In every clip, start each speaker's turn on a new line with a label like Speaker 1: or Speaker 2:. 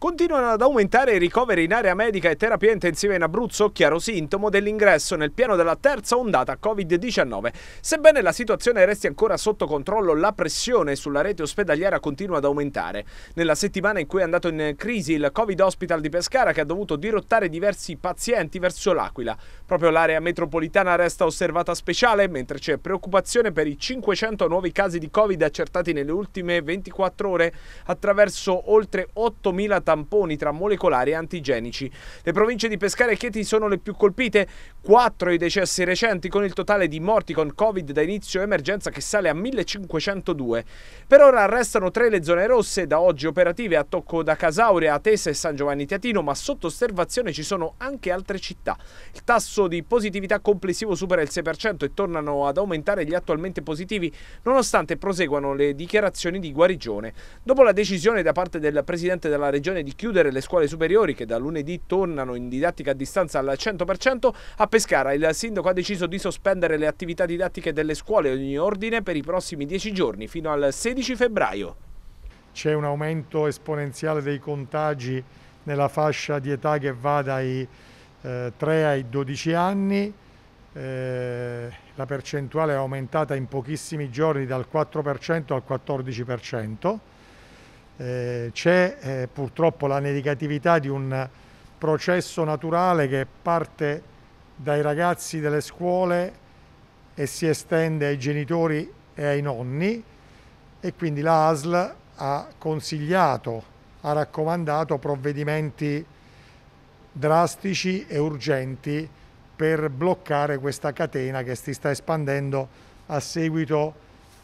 Speaker 1: Continuano ad aumentare i ricoveri in area medica e terapia intensiva in Abruzzo, chiaro sintomo dell'ingresso nel piano della terza ondata Covid-19. Sebbene la situazione resti ancora sotto controllo, la pressione sulla rete ospedaliera continua ad aumentare. Nella settimana in cui è andato in crisi il Covid Hospital di Pescara, che ha dovuto dirottare diversi pazienti verso l'Aquila. Proprio l'area metropolitana resta osservata speciale, mentre c'è preoccupazione per i 500 nuovi casi di Covid accertati nelle ultime 24 ore attraverso oltre 8.000 tamponi tamponi tra molecolari e antigenici. Le province di Pescara e Chieti sono le più colpite, 4 i decessi recenti con il totale di morti con Covid da inizio emergenza che sale a 1502. Per ora restano tre le zone rosse da oggi operative a Tocco da Casauria, Atese e San Giovanni Teatino, ma sotto osservazione ci sono anche altre città. Il tasso di positività complessivo supera il 6% e tornano ad aumentare gli attualmente positivi nonostante proseguano le dichiarazioni di guarigione. Dopo la decisione da parte del presidente della regione di chiudere le scuole superiori che da lunedì tornano in didattica a distanza al 100%, a Pescara il sindaco ha deciso di sospendere le attività didattiche delle scuole ogni ordine per i prossimi 10 giorni fino al 16 febbraio.
Speaker 2: C'è un aumento esponenziale dei contagi nella fascia di età che va dai eh, 3 ai 12 anni, eh, la percentuale è aumentata in pochissimi giorni dal 4% al 14%, eh, c'è eh, purtroppo la negatività di un processo naturale che parte dai ragazzi delle scuole e si estende ai genitori e ai nonni e quindi la ASL ha consigliato, ha raccomandato provvedimenti drastici e urgenti per bloccare questa catena che si sta espandendo a seguito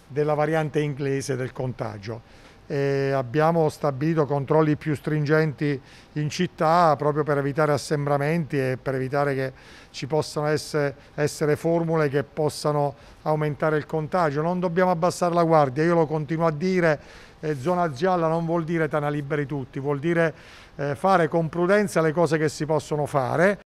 Speaker 2: della variante inglese del contagio eh, abbiamo stabilito controlli più stringenti in città proprio per evitare assembramenti e per evitare che ci possano essere, essere formule che possano aumentare il contagio. Non dobbiamo abbassare la guardia, io lo continuo a dire, eh, zona gialla non vuol dire tana liberi tutti, vuol dire eh, fare con prudenza le cose che si possono fare